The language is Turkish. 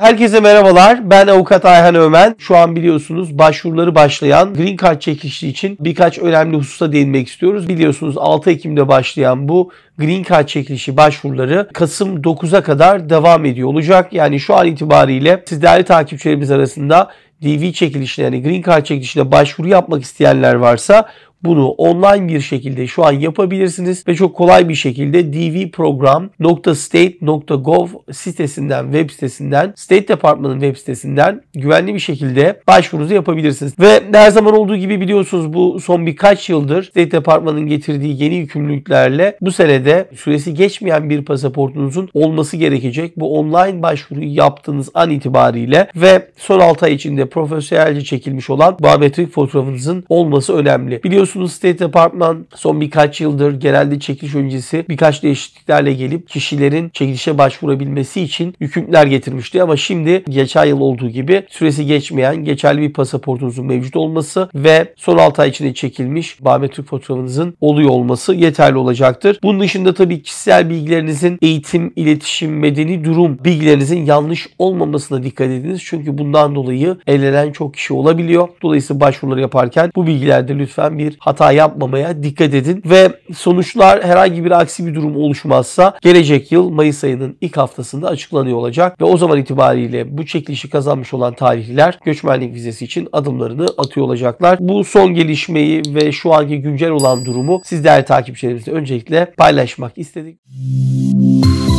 Herkese merhabalar. Ben avukat Ayhan Ömen. Şu an biliyorsunuz başvuruları başlayan Green Card çekilişi için birkaç önemli hususa değinmek istiyoruz. Biliyorsunuz 6 Ekim'de başlayan bu Green Card çekilişi başvuruları Kasım 9'a kadar devam ediyor olacak. Yani şu an itibariyle siz değerli takipçilerimiz arasında DV çekilişine yani Green Card çekilişine başvuru yapmak isteyenler varsa bunu online bir şekilde şu an yapabilirsiniz ve çok kolay bir şekilde dvprogram.state.gov sitesinden, web sitesinden, State Department'ın web sitesinden güvenli bir şekilde başvurunuzu yapabilirsiniz. Ve her zaman olduğu gibi biliyorsunuz bu son birkaç yıldır State Department'ın getirdiği yeni yükümlülüklerle bu senede süresi geçmeyen bir pasaportunuzun olması gerekecek. Bu online başvuruyu yaptığınız an itibariyle ve son 6 ay içinde profesyonelce çekilmiş olan biometrik fotoğrafınızın olması önemli. Biliyorsunuz Biliyorsunuz State Department son birkaç yıldır genelde çekiliş öncesi birkaç değişikliklerle gelip kişilerin çekilişe başvurabilmesi için hükümler getirmişti. Ama şimdi geçen yıl olduğu gibi süresi geçmeyen geçerli bir pasaportunuzun mevcut olması ve son 6 ay içinde çekilmiş Bahmet Türk fotoğrafınızın oluyor olması yeterli olacaktır. Bunun dışında tabii kişisel bilgilerinizin eğitim, iletişim, medeni durum bilgilerinizin yanlış olmamasına dikkat ediniz. Çünkü bundan dolayı elenen çok kişi olabiliyor. Dolayısıyla başvuruları yaparken bu bilgilerde lütfen bir hata yapmamaya dikkat edin ve sonuçlar herhangi bir aksi bir durum oluşmazsa gelecek yıl Mayıs ayının ilk haftasında açıklanıyor olacak ve o zaman itibariyle bu çekilişi kazanmış olan tarihliler göçmenlik vizesi için adımlarını atıyor olacaklar. Bu son gelişmeyi ve şu anki güncel olan durumu siz değerli takipçilerimizle öncelikle paylaşmak istedik. Müzik